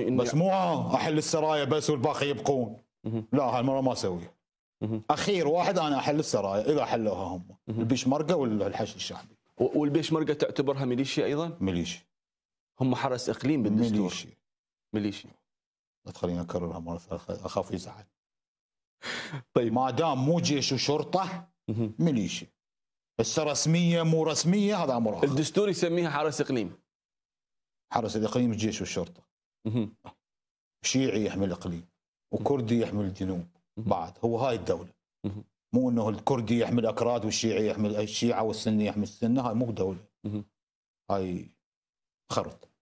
اني بس مو احل السرايا بس والباقي يبقون لا هالمره ما اسويها اخير واحد انا احل السرايا اذا حلوها هم البيشمركه والحشد الشعبي والبيشمركه تعتبرها ميليشيا ايضا؟ ميليشيا هم حرس اقليم بالدستور ميليشيا ميليشيا لا تخليني اكررها مره ثالثه اخاف يزعل طيب ما دام مو جيش وشرطه ميليشيا بس رسميه مو رسميه هذا امر الدستور يسميها حرس اقليم حرس الاقليم الجيش والشرطه شيعي يحمي الاقليم وكردي يحمي الجنوب بعد هو هاي الدوله مو انه الكردي يحمي الاكراد والشيعي يحمي الشيعه والسني يحمي السنه هاي مو دوله هاي خرط